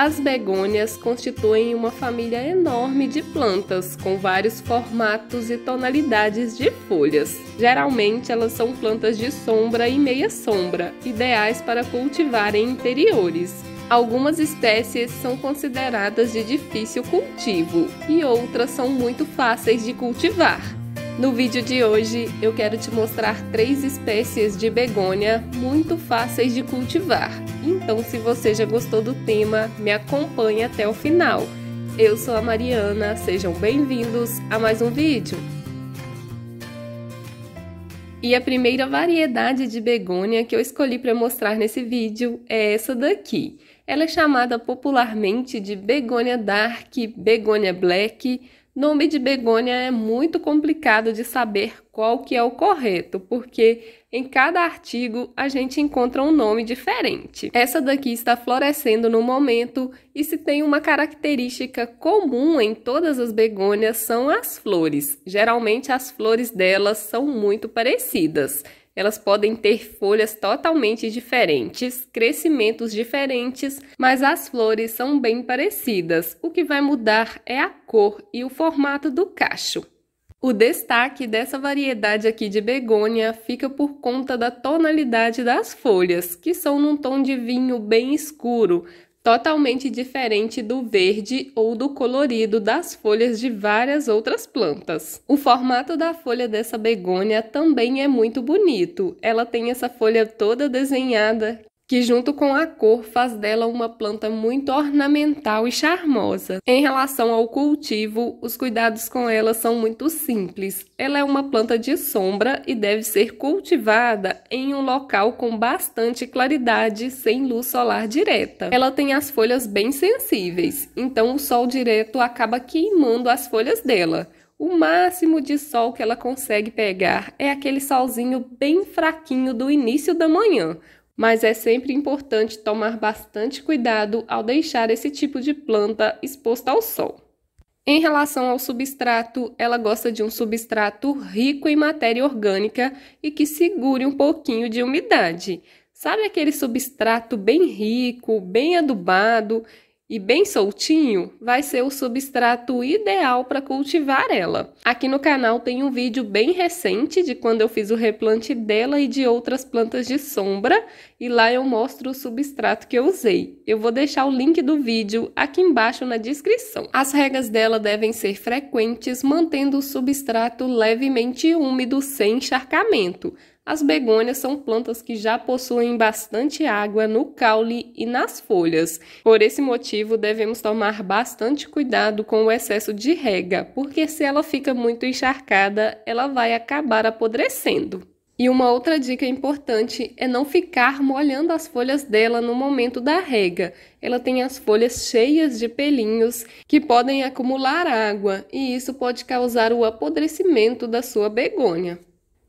As begônias constituem uma família enorme de plantas, com vários formatos e tonalidades de folhas. Geralmente, elas são plantas de sombra e meia sombra, ideais para cultivar em interiores. Algumas espécies são consideradas de difícil cultivo e outras são muito fáceis de cultivar. No vídeo de hoje, eu quero te mostrar três espécies de begônia muito fáceis de cultivar então, se você já gostou do tema, me acompanhe até o final. Eu sou a Mariana, sejam bem-vindos a mais um vídeo. E a primeira variedade de begônia que eu escolhi para mostrar nesse vídeo é essa daqui. Ela é chamada popularmente de begônia dark, begônia black. Nome de begônia é muito complicado de saber qual que é o correto, porque em cada artigo a gente encontra um nome diferente. Essa daqui está florescendo no momento e se tem uma característica comum em todas as begônias são as flores. Geralmente as flores delas são muito parecidas. Elas podem ter folhas totalmente diferentes, crescimentos diferentes, mas as flores são bem parecidas. O que vai mudar é a cor e o formato do cacho. O destaque dessa variedade aqui de begônia fica por conta da tonalidade das folhas, que são num tom de vinho bem escuro, totalmente diferente do verde ou do colorido das folhas de várias outras plantas. O formato da folha dessa begônia também é muito bonito. Ela tem essa folha toda desenhada que junto com a cor faz dela uma planta muito ornamental e charmosa. Em relação ao cultivo, os cuidados com ela são muito simples. Ela é uma planta de sombra e deve ser cultivada em um local com bastante claridade, sem luz solar direta. Ela tem as folhas bem sensíveis, então o sol direto acaba queimando as folhas dela. O máximo de sol que ela consegue pegar é aquele solzinho bem fraquinho do início da manhã, mas é sempre importante tomar bastante cuidado ao deixar esse tipo de planta exposta ao sol. Em relação ao substrato, ela gosta de um substrato rico em matéria orgânica e que segure um pouquinho de umidade. Sabe aquele substrato bem rico, bem adubado, e bem soltinho, vai ser o substrato ideal para cultivar ela. Aqui no canal tem um vídeo bem recente de quando eu fiz o replante dela e de outras plantas de sombra, e lá eu mostro o substrato que eu usei. Eu vou deixar o link do vídeo aqui embaixo na descrição. As regas dela devem ser frequentes, mantendo o substrato levemente úmido sem encharcamento. As begônias são plantas que já possuem bastante água no caule e nas folhas. Por esse motivo, devemos tomar bastante cuidado com o excesso de rega, porque se ela fica muito encharcada, ela vai acabar apodrecendo. E uma outra dica importante é não ficar molhando as folhas dela no momento da rega. Ela tem as folhas cheias de pelinhos que podem acumular água e isso pode causar o apodrecimento da sua begônia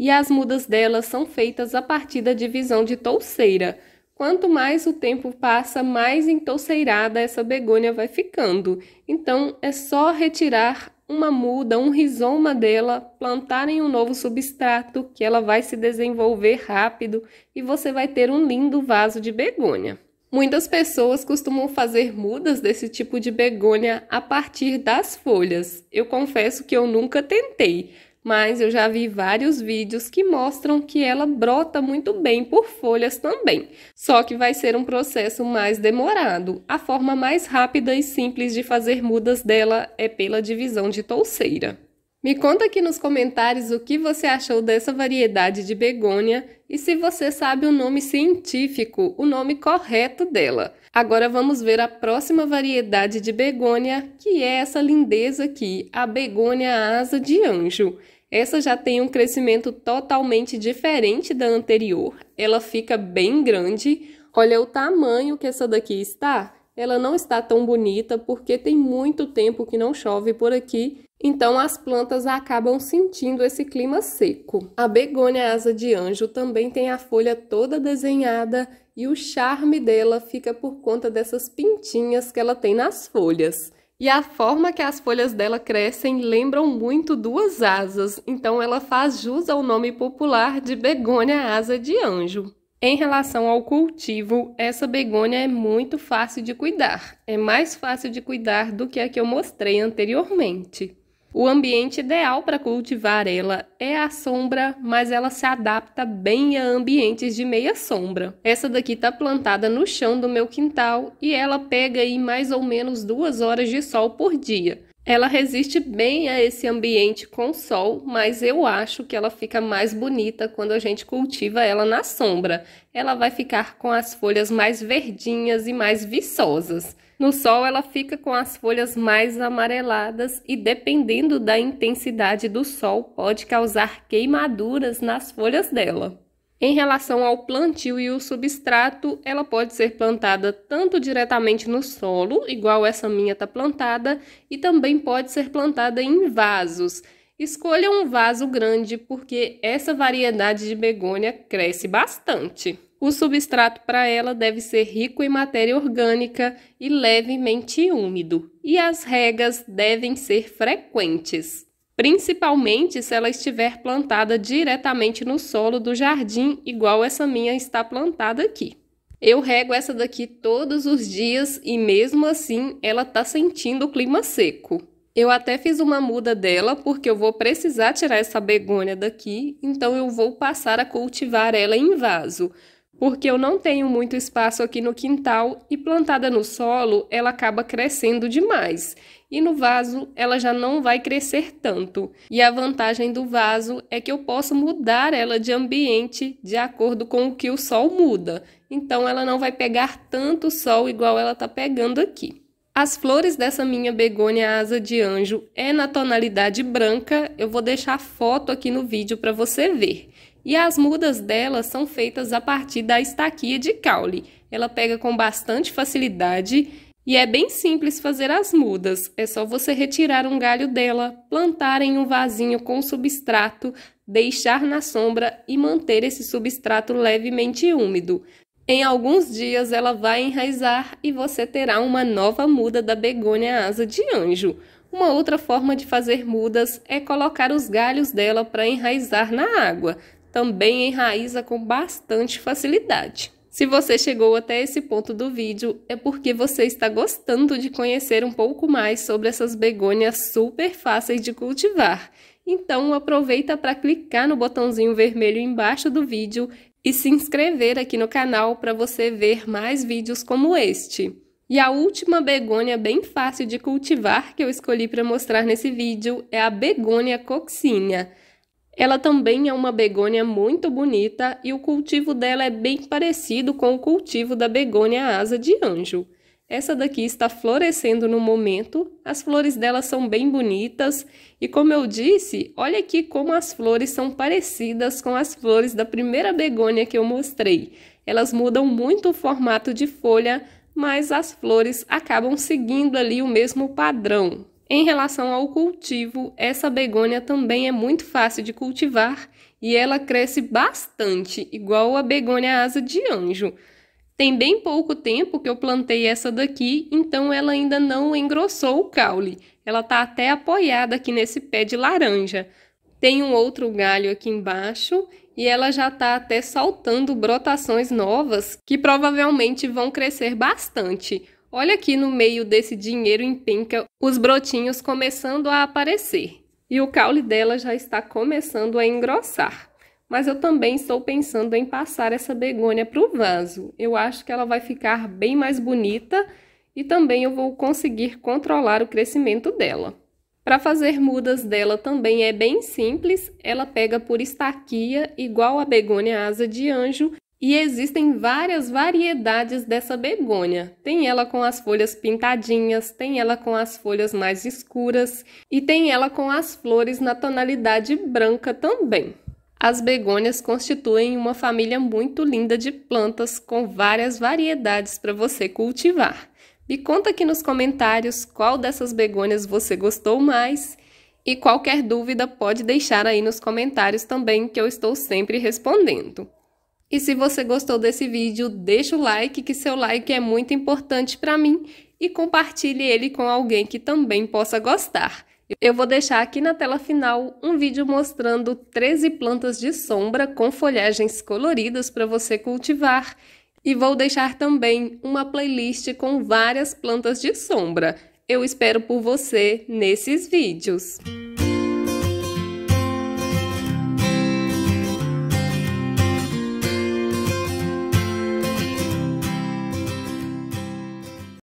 e as mudas delas são feitas a partir da divisão de touceira. Quanto mais o tempo passa, mais entouceirada essa begônia vai ficando. Então é só retirar uma muda, um rizoma dela, plantar em um novo substrato que ela vai se desenvolver rápido e você vai ter um lindo vaso de begônia. Muitas pessoas costumam fazer mudas desse tipo de begônia a partir das folhas. Eu confesso que eu nunca tentei, mas eu já vi vários vídeos que mostram que ela brota muito bem por folhas também. Só que vai ser um processo mais demorado. A forma mais rápida e simples de fazer mudas dela é pela divisão de touceira. Me conta aqui nos comentários o que você achou dessa variedade de begônia e se você sabe o nome científico, o nome correto dela. Agora vamos ver a próxima variedade de begônia, que é essa lindeza aqui, a begônia asa de anjo. Essa já tem um crescimento totalmente diferente da anterior. Ela fica bem grande. Olha o tamanho que essa daqui está. Ela não está tão bonita porque tem muito tempo que não chove por aqui. Então as plantas acabam sentindo esse clima seco. A begônia asa de anjo também tem a folha toda desenhada e o charme dela fica por conta dessas pintinhas que ela tem nas folhas. E a forma que as folhas dela crescem lembram muito duas asas, então ela faz jus ao nome popular de begônia asa de anjo. Em relação ao cultivo, essa begônia é muito fácil de cuidar. É mais fácil de cuidar do que a que eu mostrei anteriormente. O ambiente ideal para cultivar ela é a sombra, mas ela se adapta bem a ambientes de meia sombra. Essa daqui está plantada no chão do meu quintal e ela pega aí mais ou menos duas horas de sol por dia. Ela resiste bem a esse ambiente com sol, mas eu acho que ela fica mais bonita quando a gente cultiva ela na sombra. Ela vai ficar com as folhas mais verdinhas e mais viçosas. No sol, ela fica com as folhas mais amareladas e, dependendo da intensidade do sol, pode causar queimaduras nas folhas dela. Em relação ao plantio e o substrato, ela pode ser plantada tanto diretamente no solo, igual essa minha está plantada, e também pode ser plantada em vasos. Escolha um vaso grande, porque essa variedade de begônia cresce bastante. O substrato para ela deve ser rico em matéria orgânica e levemente úmido, e as regas devem ser frequentes, principalmente se ela estiver plantada diretamente no solo do jardim, igual essa minha está plantada aqui. Eu rego essa daqui todos os dias e mesmo assim ela está sentindo o clima seco. Eu até fiz uma muda dela porque eu vou precisar tirar essa begônia daqui, então eu vou passar a cultivar ela em vaso porque eu não tenho muito espaço aqui no quintal e plantada no solo ela acaba crescendo demais. E no vaso ela já não vai crescer tanto. E a vantagem do vaso é que eu posso mudar ela de ambiente de acordo com o que o sol muda. Então ela não vai pegar tanto sol igual ela tá pegando aqui. As flores dessa minha begônia asa de anjo é na tonalidade branca. Eu vou deixar a foto aqui no vídeo para você ver. E as mudas dela são feitas a partir da estaquia de caule. Ela pega com bastante facilidade e é bem simples fazer as mudas. É só você retirar um galho dela, plantar em um vasinho com substrato, deixar na sombra e manter esse substrato levemente úmido. Em alguns dias ela vai enraizar e você terá uma nova muda da begônia asa de anjo. Uma outra forma de fazer mudas é colocar os galhos dela para enraizar na água também enraiza com bastante facilidade. Se você chegou até esse ponto do vídeo, é porque você está gostando de conhecer um pouco mais sobre essas begônias super fáceis de cultivar. Então aproveita para clicar no botãozinho vermelho embaixo do vídeo e se inscrever aqui no canal para você ver mais vídeos como este. E a última begônia bem fácil de cultivar que eu escolhi para mostrar nesse vídeo é a begônia coxínea. Ela também é uma begônia muito bonita e o cultivo dela é bem parecido com o cultivo da begônia asa de anjo. Essa daqui está florescendo no momento, as flores dela são bem bonitas e como eu disse, olha aqui como as flores são parecidas com as flores da primeira begônia que eu mostrei. Elas mudam muito o formato de folha, mas as flores acabam seguindo ali o mesmo padrão, em relação ao cultivo, essa begônia também é muito fácil de cultivar e ela cresce bastante, igual a begônia asa de anjo. Tem bem pouco tempo que eu plantei essa daqui, então ela ainda não engrossou o caule. Ela está até apoiada aqui nesse pé de laranja. Tem um outro galho aqui embaixo e ela já está até saltando brotações novas que provavelmente vão crescer bastante. Olha aqui no meio desse dinheiro em penca os brotinhos começando a aparecer. E o caule dela já está começando a engrossar. Mas eu também estou pensando em passar essa begônia para o vaso. Eu acho que ela vai ficar bem mais bonita e também eu vou conseguir controlar o crescimento dela. Para fazer mudas dela também é bem simples, ela pega por estaquia, igual a begônia asa de anjo, e existem várias variedades dessa begônia. Tem ela com as folhas pintadinhas, tem ela com as folhas mais escuras e tem ela com as flores na tonalidade branca também. As begônias constituem uma família muito linda de plantas com várias variedades para você cultivar. Me conta aqui nos comentários qual dessas begônias você gostou mais e qualquer dúvida pode deixar aí nos comentários também que eu estou sempre respondendo. E se você gostou desse vídeo, deixa o like, que seu like é muito importante para mim, e compartilhe ele com alguém que também possa gostar. Eu vou deixar aqui na tela final um vídeo mostrando 13 plantas de sombra com folhagens coloridas para você cultivar. E vou deixar também uma playlist com várias plantas de sombra. Eu espero por você nesses vídeos.